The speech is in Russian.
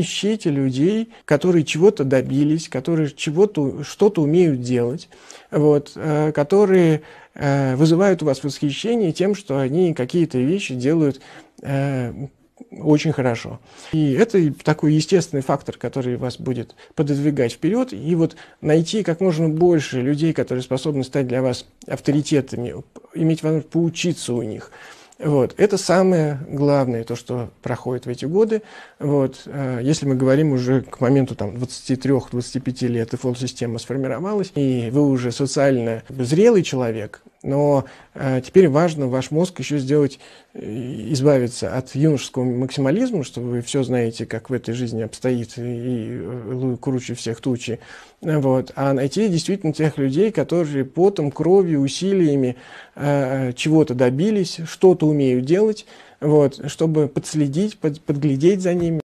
ищите людей, которые чего-то добились, которые чего-то, что-то умеют делать, вот, э, которые э, вызывают у вас восхищение тем, что они какие-то вещи делают э, очень хорошо. И это такой естественный фактор, который вас будет пододвигать вперед. И вот найти как можно больше людей, которые способны стать для вас авторитетами, иметь возможность поучиться у них – вот. Это самое главное, то, что проходит в эти годы. Вот. Э, если мы говорим уже к моменту там, 23-25 лет, и фолл-система сформировалась, и вы уже социально зрелый человек, но э, теперь важно ваш мозг еще сделать, э, избавиться от юношеского максимализма, что вы все знаете, как в этой жизни обстоит и, и э, круче всех тучи. Вот. А найти действительно тех людей, которые потом, кровью, усилиями э, э чего-то добились, что-то умеют делать, вот, чтобы подследить, под, подглядеть за ними.